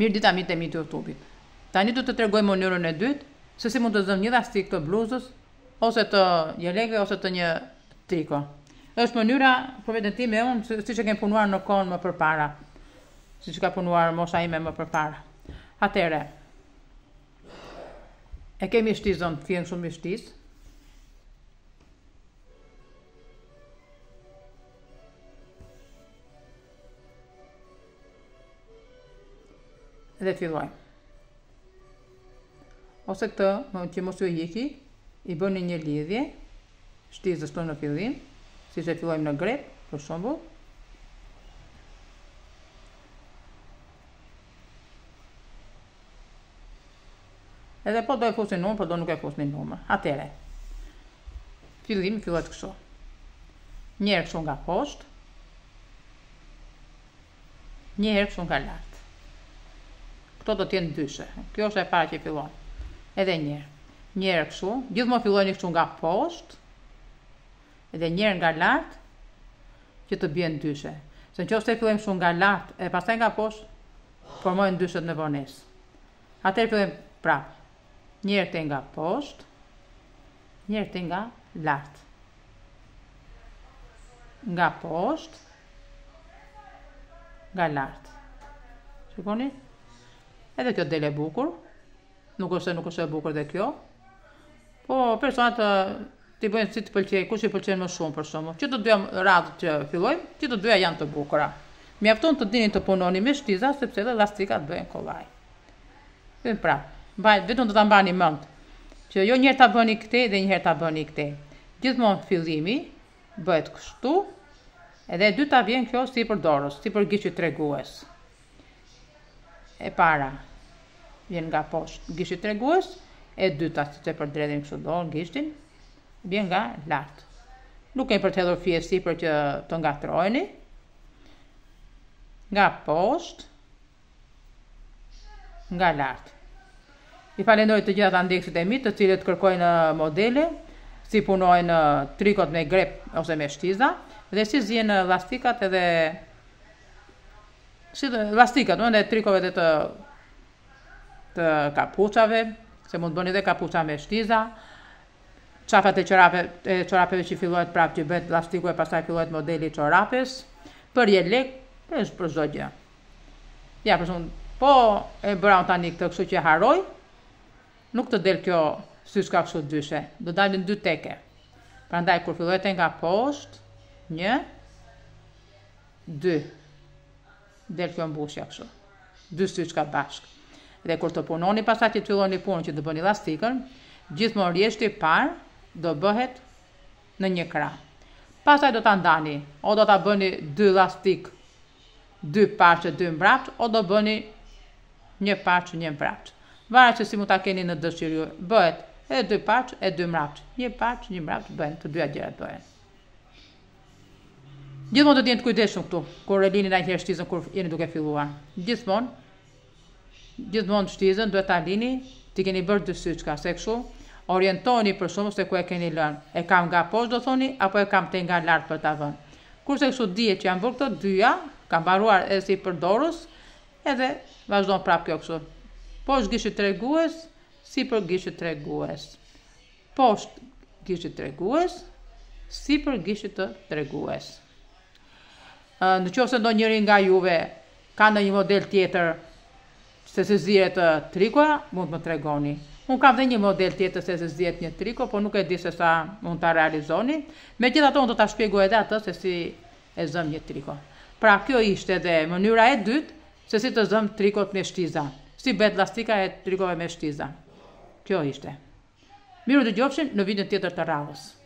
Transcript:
Mirë dita mi të mi të YouTube-it. Tani du të tregoj mënyrën e dytë, se si mund të zëmë një dhastik të bluzës, ose të jelege, ose të një triko. është mënyra, për vetën ti me unë, si që kemë punuar në konë më përpara. Si që ka punuar mosha ime më përpara. Atere, e kemi shtizën, fjenë shumë shtizë, dhe filloj. Ose këtë, më që mos ju e jiki, i bëni një lidhje, shtizës të në fillim, si që fillojmë në grep, për shumbu. Edhe po do e fusin numër, po do nuk e fusin numër. Atere, fillim, fillet kësho. Njerë kësho nga poshtë, njerë kësho nga lartë. Këto do t'jenë dyshe. Kjo është e para që fillon. Edhe njërë. Njërë këshu. Gjithë më fillon një këshu nga poshtë. Edhe njërë nga lartë. Që të bjenë dyshe. Se në që është e fillon nga lartë. E pasaj nga poshtë. Formojnë dyshet në vërnes. Atër fillon prapë. Njërë të nga poshtë. Njërë të nga lartë. Nga poshtë. Nga lartë. Shukonit? Shukonit? Edhe kjo dele e bukur. Nuk është nuk është e bukur dhe kjo. Po personat ti bëjnë si të pëlqej, kush i pëlqen më shumë për shkakun. Që të dyam radhë që fillojmë, ti të dyja janë të bukura. Mjafton të dini të punoni me shtiza sepse edhe lastikat bëjnë kollaj. Ën pra, mbaj vetëm do ta mbani mend që jo një herë ta bëni këtë dhe një herë ta bëni këtë. Gjithmonë fillimi bëhet kështu. Edhe e dyta vjen kjo për dorës, sipër gjiçit tregues. E para, vjen nga poshtë gishti tregues, e dyta si të përdredhin kështu do gishtin, vjen nga lart. Nuk kemi për të hedhur fiesi për që të ngatrojeni. Nga poshtë nga lart. I falenderoj të gjitha ndjekësit e mi, të cilët kërkojnë uh, modele si punojnë uh, trikot me grep ose me shtiza dhe si zjen uh, lastikat edhe si lastikat, në trikove të, të të kapuçave, se mund bëni edhe kapuca me shtiza, qafat e qorapeve, që fillohet prapë që bëhet plastiku e pastaj fillohet modeli i qorapes, për jelek, është për çdo Ja, për shumë, po e bëra unë tani këtë, kështu që haroj, nuk të del kjo sy s'ka kështu dyshe, do dalin dy teke. Prandaj kur fillohet nga poshtë, një, dy, del kjo mbushja kështu. Dy sy bashkë. Dhe kur të punoni pas atë të lloni punë që të bëni elastikën, gjithmonë rjeshti i parë do bëhet në një krah. Pastaj do ta ndani, o do ta bëni dy elastik, dy parçë dy mbrapt, o do bëni një parçë një mbrapt. Varet se si mu ta keni në dëshirë ju. Bëhet e dy parçë e dy mbrapt. Një parçë një mbrapt bëhen të dyja gjërat do të do të jeni të kujdesshëm këtu, kur e lini ndaj herë shtizën kur jeni duke filluar. Gjithmonë gjithmonë të shtizën, duhet të alini, të keni bërë dësit që ka se këshu, orientoni për shumë se ku e keni lënë e kam nga poshtë do thoni, apo e kam të nga lartë për të vënë. Kurse këshu dhije që janë bërë dyja, kam baruar edhe si për dorës, edhe vazhdo prapë kjo këshu. Poshtë gjishë të sipër si për gjishë të reguës. Poshtë gjishë të reguës, si për gjishë të Në që ose do njëri nga juve, ka në model tjetër, se se zjet trikoa, mund më tregoni. Unë kam dhe një model tjetër se se zjet një triko, po nuk e di se sa mund të realizoni. Me gjitha ato, mund do të shpjegu edhe atë se si e zëm një triko. Pra kjo ishte dhe mënyra e dytë se si të zëm trikot me shtiza, si bet lastika e trikove me shtiza. Kjo ishte. Miru dhe gjopshin në vidin tjetër të rahusë.